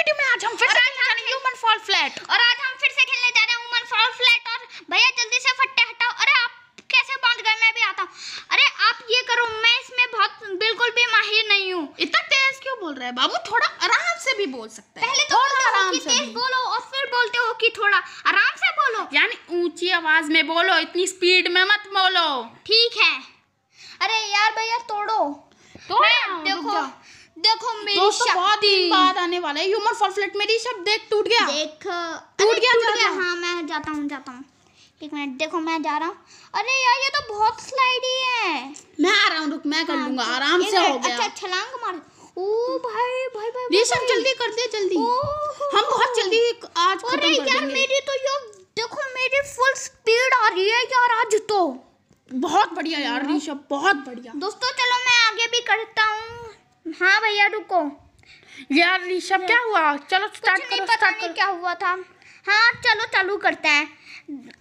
Video में आज हम फिर से खेलने जा रहे हैं ह्यूमन फॉल फ्लैट और आज हम फिर से खेलने जा रहे हैं ह्यूमन फॉल फ्लैट और भैया जल्दी से फट्टे हटाओ अरे आप कैसे बांध गए मैं भी आता हूँ अरे आप ये करो मैं इसमें बहुत बिल्कुल भी माहिर नहीं हूँ इतना तेज क्यों बोल रहे हैं बाबू थोड़ा आराम से भी बोल सकते हैं पहले तो थोड़ा आराम से तेज बोलो और फिर बोलते हो कि थोड़ा आराम से बोलो यानी ऊंची आवाज में बोलो इतनी स्पीड में मत बोलो ठीक है अरे यार भैया तोड़ो तो देखो देखो मेरी दोस्तों बहुत दिन बाद आने वाला है ह्यूमन फॉरफ्लेट मेरी सब देख टूट गया देख टूट गया टूट गया हाँ मैं जाता हूँ जाता हूँ एक मिनट देखो मैं जा रहा हूँ अरे यार ये तो बहुत स्लाइडी है मैं आ रहा हूँ रुक मैं कर हाँ, लूंगा आराम से हो गया अच्छा, अच्छा छलांग मार ओ भाई भाई भाई ये सब जल्दी कर दे जल्दी हम बहुत जल्दी आज अरे यार मेरी तो ये देखो मेरी फुल स्पीड आ रही है यार आज तो बहुत बढ़िया यार ऋषभ हाँ। बहुत बढ़िया दोस्तों चलो मैं आगे भी करता हूँ हाँ भैया रुको यार ऋषभ क्या हुआ चलो स्टार्ट करो पता नहीं क्या हुआ था हाँ चलो चालू करते हैं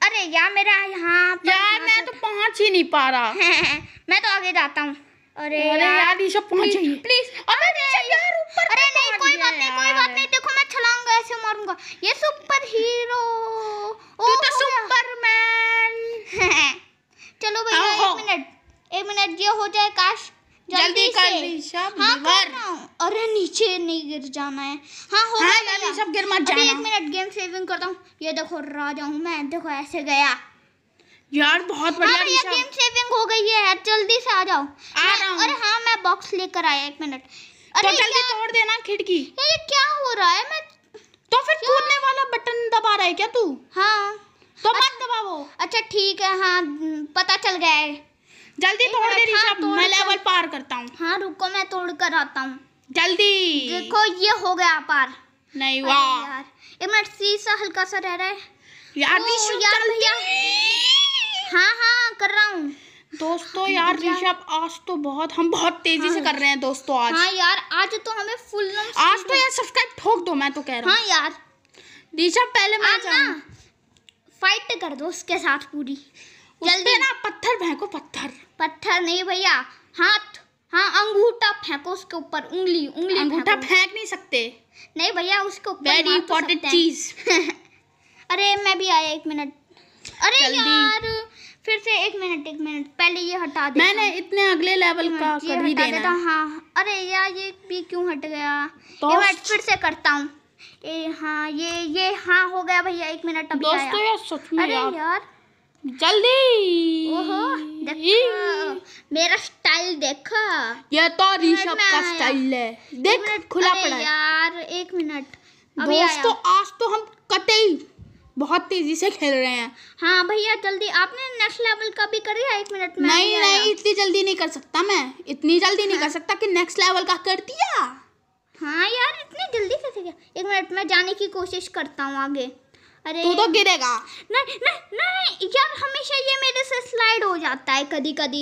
अरे यार मेरा यहाँ यार मैं तो पहुँच ही नहीं पा रहा मैं तो आगे जाता हूँ अरे यार ऋषभ पहुँच ही प्लीज अबे यार ऊपर अरे नहीं कोई बात नहीं कोई बात नहीं देखो मैं छलांग ऐसे मारूंगा ये सुपर हीरो तू तो सुपरमैन चलो भैया एक मिनट एक मिनट ये हो जाए काश जल्दी कर हाँ कर अरे नीचे नहीं गिर जाना है हाँ हो हाँ, गया सब गिर मत जाना अभी एक मिनट गेम सेविंग करता हूँ ये देखो राजा हूँ मैं देखो ऐसे गया यार बहुत हाँ, बढ़िया हाँ गेम सेविंग हो गई है जल्दी से आ जाओ आ रहा हूँ अरे हाँ मैं बॉक्स लेकर आया एक मिनट अरे तो जल्दी तोड़ देना खिड़की ये क्या हो रहा है मैं तो फिर कूदने वाला बटन दबा रहा है क्या तू हाँ तो मत अच्छा- दबाओ अच्छा ठीक है हाँ पता चल गया है जल्दी तोड़ दे ऋषभ हाँ, मैं लेवल पार करता हूँ हाँ रुको मैं तोड़ कर आता हूँ जल्दी देखो ये हो गया पार नहीं वाह यार एक मिनट सा हल्का सा रह रहा है यार ऋषभ यार भैया हाँ हाँ कर रहा हूँ दोस्तों हाँ, यार ऋषभ आज तो बहुत हम बहुत तेजी हाँ, से कर रहे हैं दोस्तों आज हाँ यार आज तो हमें फुल आज तो यार सब्सक्राइब ठोक दो मैं तो कह रहा हूँ हाँ यार ऋषभ पहले मैं फाइट कर दो उसके साथ पूरी जल्दी ना पत्थर फेंको पत्थर पत्थर नहीं भैया हाथ हाँ अंगूठा फेंको उसके ऊपर उंगली उंगली अंगूठा फेंक नहीं सकते नहीं भैया उसके ऊपर वेरी इंपॉर्टेंट चीज अरे मैं भी आया एक मिनट अरे यार फिर से एक मिनट एक मिनट पहले ये हटा दे मैंने इतने अगले लेवल का कर ही देना देता हाँ, हाँ अरे यार ये भी क्यों हट गया तो मैं फिर से करता हूँ ये हाँ ये ये हाँ हो गया भैया एक मिनट अभी आया तो यार सच में अरे यार जल्दी मेरा स्टाइल देखा ये तो ऋषभ का स्टाइल है देख खुला पड़ा यार एक मिनट दोस्तों आज तो हम कतई बहुत तेजी से खेल रहे हैं हाँ भैया जल्दी आपने नेक्स्ट लेवल का भी कर लिया एक मिनट में नहीं नहीं इतनी जल्दी नहीं कर सकता मैं इतनी जल्दी हाँ। नहीं कर हाँ। सकता कि नेक्स्ट लेवल का कर दिया हाँ यार इतनी जल्दी कैसे किया एक मिनट में जाने की कोशिश करता हूँ आगे अरे तू तो गिरेगा नहीं नहीं नहीं यार हमेशा ये मेरे से स्लाइड हो जाता है कभी कभी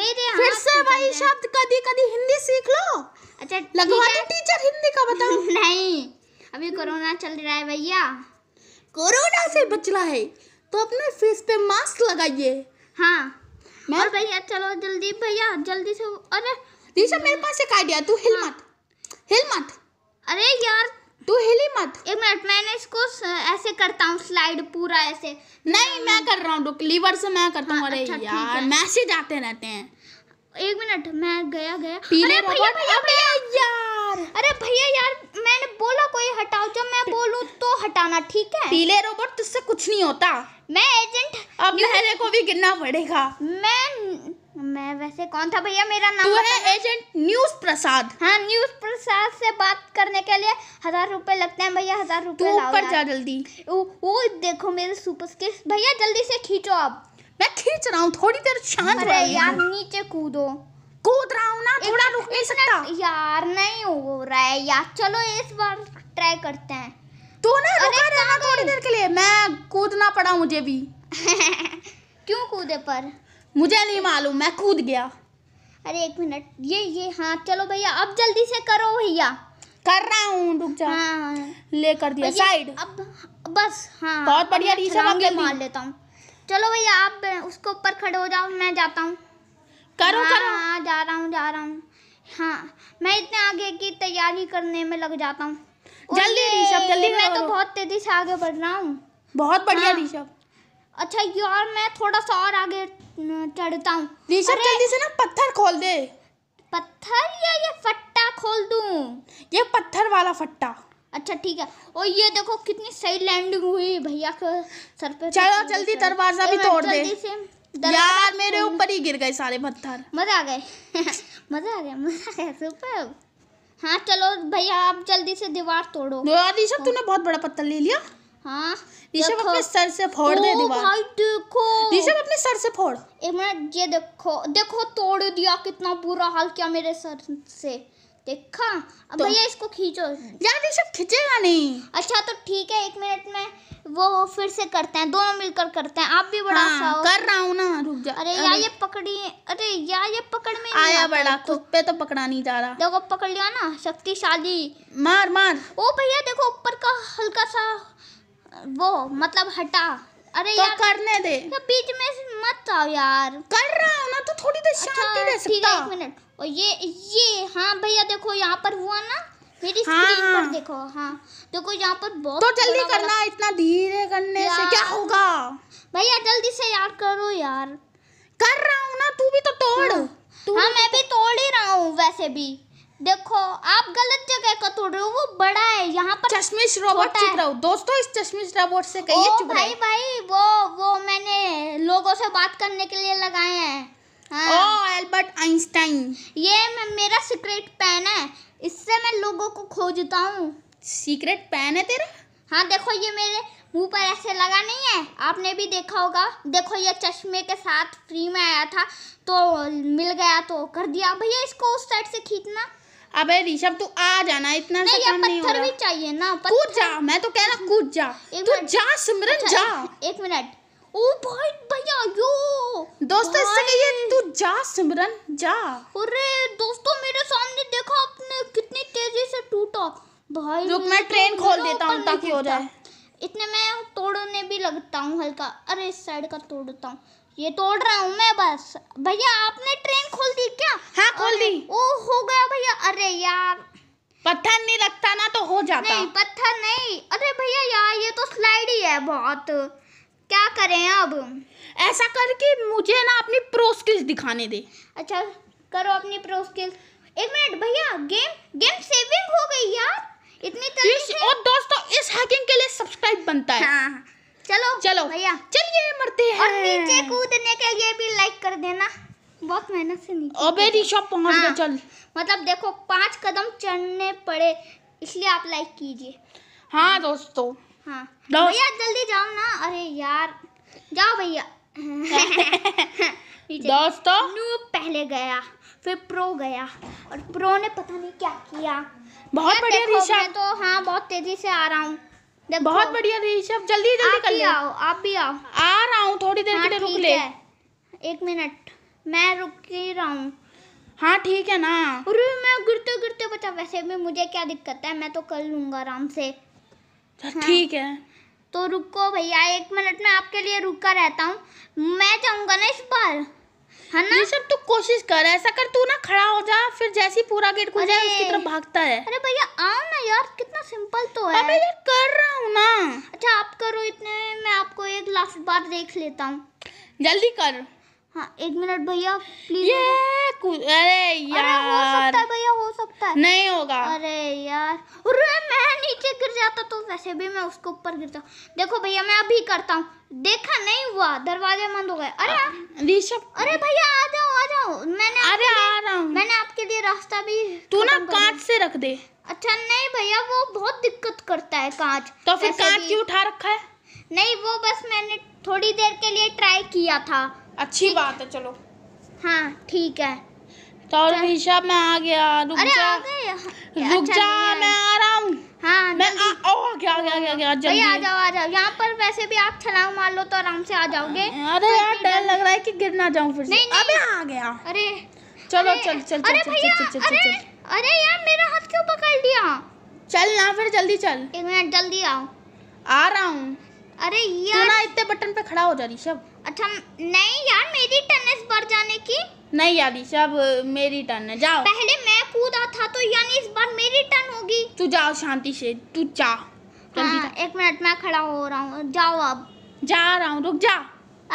मेरे फिर से वही शब्द कभी कभी हिंदी सीख लो अच्छा लगवा दे टीचर हिंदी का बताओ नहीं अभी कोरोना चल रहा है भैया कोरोना से बचना है तो अपने फेस पे मास्क लगाइए हाँ और भैया चलो जल्दी भैया जल्दी से अरे दीशा मेरे पास एक आइडिया तू हिल हाँ। मत हिल मत अरे यार तू हिली मत एक मिनट मैंने इसको ऐसे करता हूँ स्लाइड पूरा ऐसे नहीं मैं कर रहा हूँ लीवर से मैं करता हूँ हाँ, अरे अच्छा, यार मैसेज आते रहते हैं एक मिनट मैं गया गया अरे भैया भैया यार अरे भैया यार मैंने बोला कोई हटाओ जब मैं बोलू तो हटाना ठीक है पीले रोबोट तुझसे कुछ नहीं होता मैं एजेंट अब लहरे को भी गिरना पड़ेगा मैं मैं वैसे कौन था भैया मेरा नाम तू है एजेंट न्यूज प्रसाद हाँ न्यूज प्रसाद से बात करने के लिए हजार रुपए लगते हैं भैया हजार रुपए ऊपर जा जल्दी वो देखो मेरे सुपर स्किल्स भैया जल्दी से खींचो आप मैं खींच रहा हूँ थोड़ी देर शांत रहे यार नीचे कूदो कूद रहा हूँ ना थोड़ा रुक नहीं सकता यार नहीं हो रहा है यार चलो इस बार ट्राई करते हैं तू ना रुका रहना थोड़ी देर के लिए मैं कूदना पड़ा मुझे भी क्यों कूदे पर मुझे नहीं मालूम मैं कूद गया अरे एक मिनट ये ये हाँ चलो भैया अब जल्दी से करो भैया कर रहा हूँ हाँ। ले कर दिया साइड अब बस हाँ बहुत बढ़िया रीसा मार लेता हूँ चलो भैया आप उसको ऊपर खड़े हो जाओ मैं जाता हूँ करो हाँ, करो हाँ जा रहा हूँ जा रहा हूँ हाँ मैं इतने आगे की तैयारी करने में लग जाता हूँ जल्दी जल्दी मैं तो बहुत तेजी से आगे बढ़ रहा हूँ बहुत बढ़िया हाँ। ऋषभ अच्छा यार मैं थोड़ा सा और आगे चढ़ता हूँ जल्दी से ना पत्थर खोल दे पत्थर या ये फट्टा खोल दूँ ये पत्थर वाला फट्टा अच्छा ठीक है और ये देखो कितनी सही लैंडिंग हुई भैया के सर पे चलो जल्दी दरवाजा भी तोड़ दे यार मेरे ऊपर ही गिर गए सारे पत्थर मजा आ गए मजा आ गया मजा आ गया सुपर हाँ चलो भैया आप जल्दी से दीवार तोड़ो यार ऋषभ तूने बहुत बड़ा पत्थर ले लिया हाँ ऋषभ अपने सर से फोड़ दे दीवार भाई देखो ऋषभ अपने सर से फोड़ एक मिनट ये देखो देखो तोड़ दिया कितना बुरा हाल किया मेरे सर से देखा अब तो, भैया इसको खींचो यार खींचेगा नहीं अच्छा तो ठीक है एक मिनट में वो फिर से करते हैं दोनों मिलकर करते हैं आप भी बड़ा हाँ, कर रहा हूँ ना रुक जा अरे, अरे यार ये पकड़ी अरे यार ये पकड़ में आया बड़ा खुद पे तो पकड़ा नहीं जा रहा देखो पकड़ लिया ना शक्तिशाली मार मार ओ भैया देखो ऊपर का हल्का सा वो मतलब हटा अरे तो यार करने दे तो बीच में मत आओ यार कर रहा हूँ ना तो थोड़ी देर अच्छा, शांति अच्छा, दे सकता एक मिनट और ये ये हाँ भैया देखो यहाँ पर हुआ ना मेरी हाँ, स्क्रीन पर हाँ। देखो हाँ देखो यहाँ पर बहुत तो जल्दी करना इतना धीरे करने से क्या होगा भैया जल्दी से यार करो यार कर रहा हूँ ना तू भी तो तोड़ हाँ, हाँ तो मैं भी तोड़ ही रहा हूँ वैसे भी देखो आप गलत जगह का तोड़ रहे हो वो बड़ा है यहाँ पर चश्मिश रोबोट चुप रहो दोस्तों इस चश्मिश रोबोट से कहिए चुप भाई भाई वो वो मैंने लोगों से बात करने के लिए लगाए हैं हाँ। एल्बर्ट आइंस्टाइन ये मैं, मेरा सीक्रेट पेन है इससे मैं लोगों को खोजता हूँ सीक्रेट पेन है तेरा हाँ देखो ये मेरे मुंह पर ऐसे लगा नहीं है आपने भी देखा होगा देखो ये चश्मे के साथ फ्री में आया था तो मिल गया तो कर दिया भैया इसको उस साइड से खींचना अबे ऋषभ तू आ जाना इतना नहीं, ये नहीं हो रहा भी चाहिए ना कूद जा मैं तो कह रहा कूद जा तू जा सिमरन अच्छा, जा एक मिनट ओ भाई भैया यो दोस्तों इससे कहिए तू जा सिमरन जा अरे दोस्तों मेरे सामने देखा आपने कितनी तेजी से टूटा भाई रुक मैं ट्रेन खोल देता हूँ ताकि हो जाए इतने में तोड़ने भी लगता हूँ हल्का अरे इस साइड का तोड़ता हूँ ये तोड़ रहा हूँ मैं बस भैया आपने ट्रेन खोल दी क्या हाँ खोल दी ओ हो गया भैया अरे यार पत्थर नहीं रखता ना तो हो जाता नहीं पत्थर नहीं अरे भैया यार ये तो स्लाइड ही है बहुत क्या करें अब ऐसा करके मुझे ना अपनी प्रो स्किल्स दिखाने दे अच्छा करो अपनी प्रो स्किल्स एक मिनट भैया गेम गेम सेविंग हो गई यार इतनी तरीके और दोस्तों इस हैकिंग के लिए सब्सक्राइब बनता है हाँ।, हाँ। चलो चलो भैया चलिए मरते हैं और नीचे कूदने के लिए भी लाइक कर देना बहुत मेहनत से नीचे अबे पहुंच हाँ, चल मतलब देखो पांच कदम चढ़ने पड़े इसलिए आप लाइक कीजिए हाँ दोस्तों हाँ भैया जल्दी जाओ ना अरे यार जाओ भैया दोस्तों पहले गया फिर प्रो गया और प्रो ने पता नहीं क्या किया बहुत बढ़िया तो हाँ बहुत तेजी से आ रहा हूँ बहुत बढ़िया ऋषभ जल्दी जल्दी कर ले आओ आप भी आओ आ रहा हूँ थोड़ी देर के हाँ, लिए रुक ले एक मिनट मैं रुक ही रहा हूँ हाँ ठीक है ना अरे मैं गिरते गिरते बचा वैसे भी मुझे क्या दिक्कत है मैं तो कर लूंगा आराम से अच्छा, हाँ। ठीक है तो रुको भैया एक मिनट में आपके लिए रुका रहता हूँ मैं चाहूंगा ना इस बार है ना ये सब तू कोशिश कर ऐसा कर तू ना खड़ा हो जा फिर जैसे ही पूरा गेट खुल जाए उसकी तरफ भागता है अरे भैया आओ ना यार कितना सिंपल तो है अबे यार कर रहा हूँ ना अच्छा आप करो इतने मैं आपको एक लास्ट बार देख लेता हूँ जल्दी कर हाँ एक मिनट भैया प्लीज ये अरे यार सकता नहीं होगा अरे यार अरे मैं नीचे गिर जाता तो वैसे भी मैं उसको ऊपर गिरता देखो भैया मैं अभी करता हूँ देखा नहीं हुआ दरवाजे बंद हो गए अरे ऋषभ अरे भैया आ जाओ आ जाओ मैंने अरे आ रहा हूँ मैंने आपके लिए रास्ता भी तू ना कांच से रख दे अच्छा नहीं भैया वो बहुत दिक्कत करता है कांच तो फिर कांच क्यों उठा रखा है नहीं वो बस मैंने थोड़ी देर के लिए ट्राई किया था अच्छी बात है चलो हाँ ठीक है तो हिसाब मैं आ गया रुक जा हाँ, अच्छा, रुक अच्छा, जा मैं आ रहा हूँ हाँ मैं आ, ओ, क्या, क्या, क्या, क्या, जल्दी आ जाओ आ जाओ यहाँ पर वैसे भी आप छलांग मार लो तो आराम से आ जाओगे अरे यार डर लग रहा है कि गिर ना जाऊँ फिर से अबे आ गया अरे चलो चल चल चल चल चल चल अरे यार मेरा हाथ क्यों पकड़ लिया चल ना फिर जल्दी चल एक मिनट जल्दी आओ आ रहा हूँ अरे यार ना इतने बटन पे खड़ा हो जा ऋषभ अच्छा नहीं यार मेरी टेनिस बढ़ जाने नहीं यार अब मेरी टर्न है जाओ पहले मैं कूदा था तो यानी इस बार मेरी टर्न होगी तू जाओ शांति से तू जा हाँ, एक मिनट मैं खड़ा हो रहा हूँ जाओ अब जा रहा हूँ रुक जा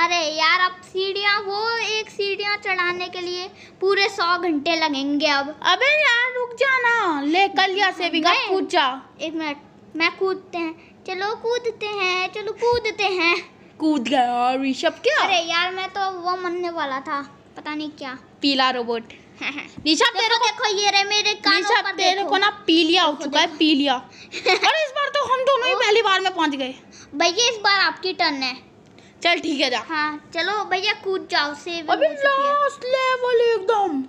अरे यार अब सीढ़िया वो एक सीढ़िया चढ़ाने के लिए पूरे सौ घंटे लगेंगे अब अबे यार रुक जाना ले कलिया से भी कूद जा एक मिनट मैं कूदते हैं चलो कूदते हैं चलो कूदते हैं कूद गया ऋषभ क्या अरे यार मैं तो वो मनने वाला था पता नहीं क्या पीला रोबोट निशा तेरे को देखो ये रहे मेरे निशा तेरे को ना पीलिया हो चुका है पीलिया अरे इस बार तो हम दोनों ही पहली बार में पहुंच गए भैया इस बार आपकी टर्न है चल ठीक है जा हाँ चलो भैया कूद जाओ से अभी लास्ट लेवल एकदम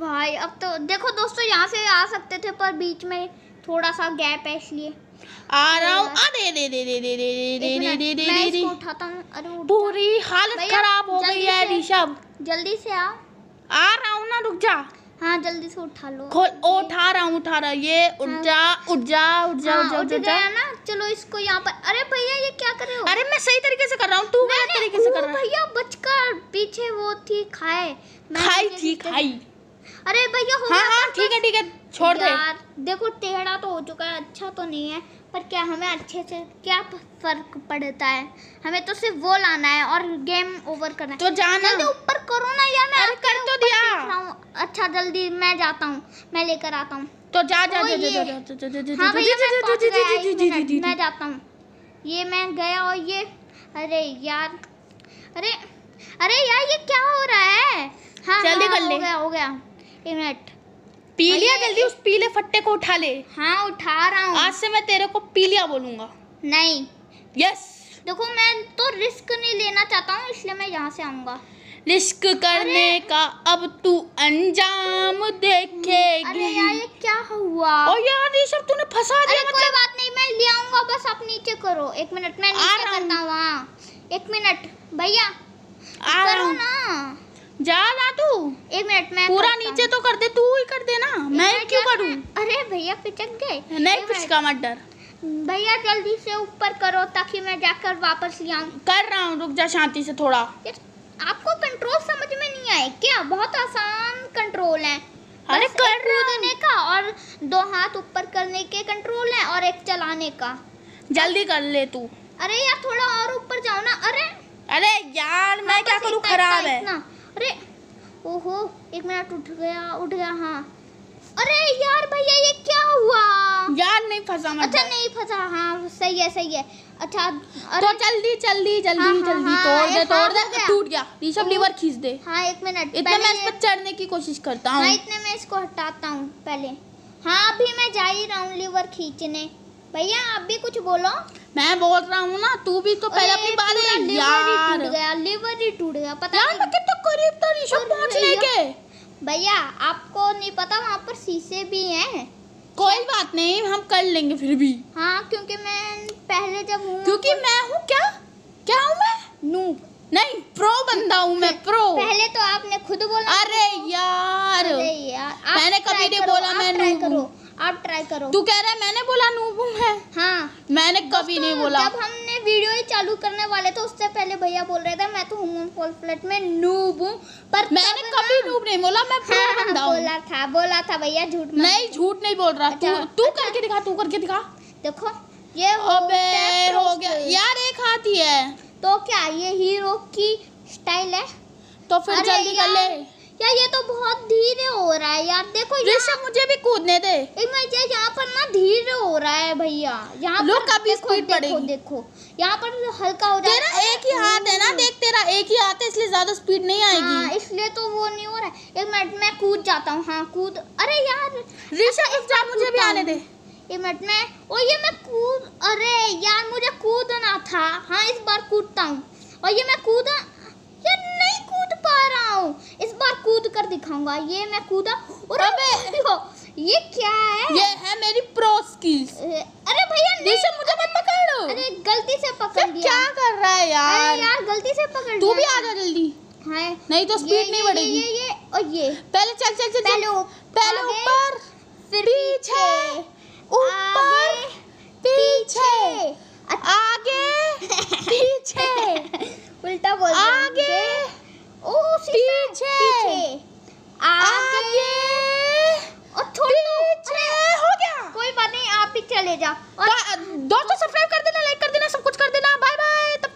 भाई अब तो देखो दोस्तों यहाँ से आ सकते थे पर बीच में थोड़ा सा गैप है इसलिए आ हाँ। रहा हूँ अरे दे दे दे दे दे दे दे दे दे दे दे दे पूरी हालत खराब हो गई है ऋषभ जल्दी से आ आ रहा हूँ ना रुक जा हाँ जल्दी से उठा लो खोल ओ उठा रहा हूँ उठा रहा ये हाँ। उठ जा उठ जा उठ जा उठ हाँ, जा ना चलो इसको यहाँ पर अरे भैया ये क्या कर रहे हो अरे मैं सही तरीके से कर रहा हूँ तू गलत तरीके से कर रहा है भैया बचकर पीछे वो थी खाए खाई थी खाई अरे भैया हो हाँ ठीक है ठीक है छोड़ दे देखो टेढ़ा तो हो चुका है अच्छा तो नहीं है पर क्या हमें अच्छे से क्या फ़र्क पड़ता है हमें तो सिर्फ वो लाना है और गेम ओवर करना है तो जाना जल्दी ऊपर करो ना यार मैं कर तो दिया अच्छा जल्दी मैं जाता हूँ मैं लेकर आता हूँ तो जा जा जा जा जा मैं जाता हूँ ये मैं गया और ये अरे यार अरे अरे यार ये क्या हो रहा है हाँ जल्दी कर ले हो गया हो गया एक मिनट पी लिया जल्दी उस पीले फट्टे को उठा ले हाँ उठा रहा हूँ आज से मैं तेरे को पीलिया बोलूंगा नहीं यस देखो मैं तो रिस्क नहीं लेना चाहता हूँ इसलिए मैं यहाँ से आऊंगा रिस्क करने का अब तू अंजाम देखेगी अरे यार ये क्या हुआ और यार ये सब तूने फंसा दिया मतलब कोई बात नहीं मैं ले आऊंगा बस आप नीचे करो एक मिनट मैं नीचे करता हूँ हाँ। एक मिनट भैया करो ना जा तू एक मिनट में पूरा नीचे तो कर दे तू ही कर देना मैं क्यों करूं अरे भैया पिचक गए नहीं पिचका मत डर भैया जल्दी से ऊपर करो ताकि मैं जाकर वापस ले आऊं कर रहा हूँ रुक जा शांति से थोड़ा आपको कंट्रोल समझ में नहीं आए क्या बहुत आसान कंट्रोल है अरे कर कूदने का और दो हाथ ऊपर करने के कंट्रोल है और एक चलाने का जल्दी कर ले तू अरे यार थोड़ा और ऊपर जाओ ना अरे अरे यार मैं तो क्या करूँ खराब है अरे ओहो एक मिनट उठ गया उठ गया हाँ अरे यार भैया ये क्या हुआ यार नहीं फंसा मत अच्छा नहीं फंसा हाँ सही है सही है अच्छा अरे तो जल्दी जल्दी जल्दी हाँ, हाँ जल्दी हाँ, तोड़ दे तोड़ दे टूट गया ऋषभ लीवर खींच दे हाँ एक मिनट इतने मैं इस पर चढ़ने की कोशिश करता हूँ हाँ, इतने मैं इसको हटाता हूँ पहले हाँ अभी मैं जा ही रहा हूँ लीवर खींचने भैया आप भी कुछ बोलो मैं बोल रहा हूँ ना तू भी तो पहले अपनी बात यार गया लिवर ही टूट गया पता यार मैं कितना तो करीब था ऋषभ पहुंचने के भैया आपको नहीं पता वहाँ पर शीशे भी हैं कोई बात नहीं हम कर लेंगे फिर भी हाँ क्योंकि मैं पहले जब हूँ क्योंकि तो- मैं हूँ क्या क्या हूँ मैं नूब नहीं प्रो बंदा हूँ मैं प्रो पहले तो आपने खुद बोला अरे यार अरे यार मैंने कभी नहीं बोला मैं नूब आप ट्राई करो तू कह रहा है मैंने बोला नूब हूँ मैं हाँ मैंने कभी नहीं बोला जब हमने वीडियो ही चालू करने वाले थे उससे पहले भैया बोल रहे थे मैं तो हूँ फॉल फ्लैट में नूब हूँ पर मैंने कभी नूब नहीं बोला मैं हाँ, हाँ, बोला था बोला था भैया झूठ नहीं झूठ नहीं बोल रहा तू अच्छा, तू अच्छा। करके दिखा तू करके दिखा देखो ये हो गया यार एक हाथ ही है तो क्या ये हीरो की स्टाइल है तो फिर जल्दी कर ले यार ये तो बहुत धीरे हो रहा है यार देखो ऋषभ मुझे भी कूदने दे मुझे यहाँ पर ना धीरे हो रहा है भैया यहाँ लोग काफी स्पीड देखो देखो यहाँ पर हल्का हो रहा है एक ही हाथ है ना देख तेरा एक ही हाथ है इसलिए ज्यादा स्पीड नहीं आएगी हाँ, इसलिए तो वो नहीं हो रहा है एक मिनट में कूद जाता हूँ हाँ कूद अरे यार ऋषभ अच्छा, एक बार मुझे भी आने दे एक मिनट में और ये मैं कूद अरे यार मुझे कूदना था हाँ इस बार कूदता हूँ और ये मैं कूदा पा रहा हूँ इस बार कूद कर दिखाऊंगा ये मैं कूदा और अबे ये क्या है ये है मेरी प्रो स्किल्स अरे भैया नीचे मुझे मत पकड़ो अरे गलती से पकड़ लिया क्या कर रहा है यार अरे यार गलती से पकड़ लिया तू भी आ जा जल्दी हाँ नहीं तो स्पीड नहीं बढ़ेगी ये ये और ये पहले चल चल चल पहले पहले ऊपर फिर पीछे ऊपर पीछे आगे पीछे उल्टा बोल आगे ओ पीछे आगे और छोड़ हो गया कोई बात नहीं आप ही चले जाओ और दोस्तों सब्सक्राइब कर देना लाइक कर देना सब कुछ कर देना बाय बाय